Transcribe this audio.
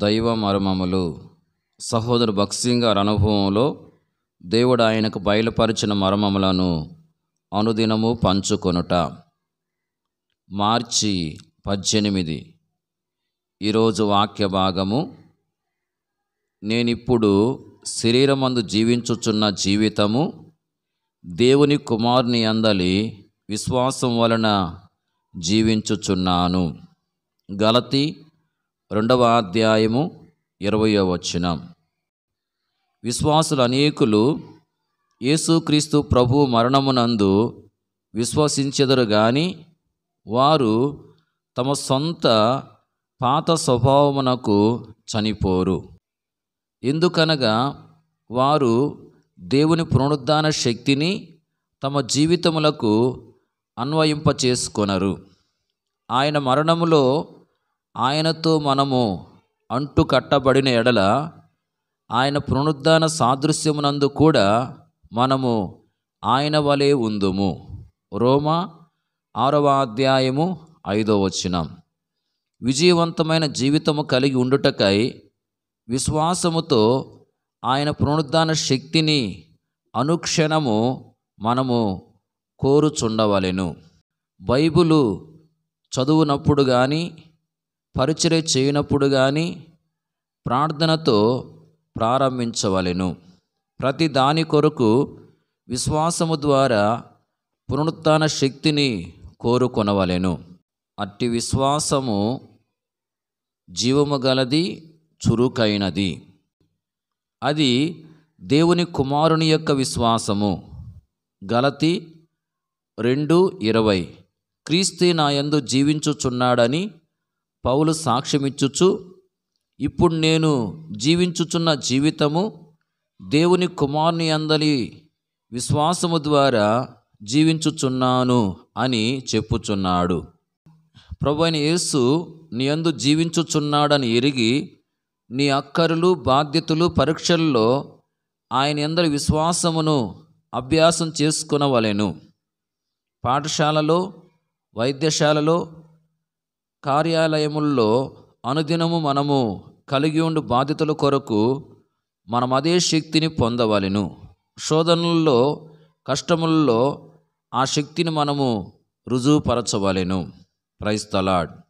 దైవ మర్మములు సహోదరు భక్సింగర్ గారి అనుభవంలో దేవుడు ఆయనకు బయలుపరిచిన మర్మములను అనుదినము పంచుకొనుట మార్చి పద్దెనిమిది ఈరోజు వాక్య భాగము నేనిప్పుడు శరీరమందు జీవించుచున్న జీవితము దేవుని కుమారుని అందలి విశ్వాసం వలన జీవించుచున్నాను గలతి రెండవ అధ్యాయము ఇరవయో వచనం విశ్వాసులు అనేకులు యేసుక్రీస్తు ప్రభు మరణమునందు విశ్వసించెదరు గాని వారు తమ సొంత పాత స్వభావమునకు చనిపోరు ఎందుకనగా వారు దేవుని పునరుద్ధాన శక్తిని తమ జీవితములకు అన్వయింపచేసుకొనరు ఆయన మరణములో ఆయనతో మనము అంటు కట్టబడిన ఎడల ఆయన పునరుద్ధాన సాదృశ్యమునందు కూడా మనము ఆయన వలె ఉందుము రోమ ఆరవ అధ్యాయము ఐదో వచనం విజయవంతమైన జీవితము కలిగి ఉండుటకై విశ్వాసముతో ఆయన పునరుద్ధాన శక్తిని అనుక్షణము మనము కోరుచుండవలెను బైబులు చదువునప్పుడు కానీ పరిచర్య చేయనప్పుడు కానీ ప్రార్థనతో ప్రారంభించవలెను ప్రతి దాని కొరకు విశ్వాసము ద్వారా పునరుత్న శక్తిని కోరుకొనవలెను అట్టి విశ్వాసము జీవము గలది చురుకైనది అది దేవుని కుమారుని యొక్క విశ్వాసము గలతి రెండు ఇరవై క్రీస్తు నాయందు జీవించుచున్నాడని పౌలు సాక్ష్యమిచ్చుచు ఇప్పుడు నేను జీవించుచున్న జీవితము దేవుని కుమారుని అందలి విశ్వాసము ద్వారా జీవించుచున్నాను అని చెప్పుచున్నాడు ప్రభు అయిన యేసు నీ అందు జీవించుచున్నాడని ఎరిగి నీ అక్కరులు బాధ్యతలు పరీక్షల్లో ఆయన ఎందరి విశ్వాసమును అభ్యాసం చేసుకునవలెను పాఠశాలలో వైద్యశాలలో కార్యాలయముల్లో అనుదినము మనము కలిగి ఉండు బాధ్యతల కొరకు మనం అదే శక్తిని పొందవలను శోధనల్లో కష్టముల్లో ఆ శక్తిని మనము రుజువుపరచవలెను ప్రైస్తలాడ్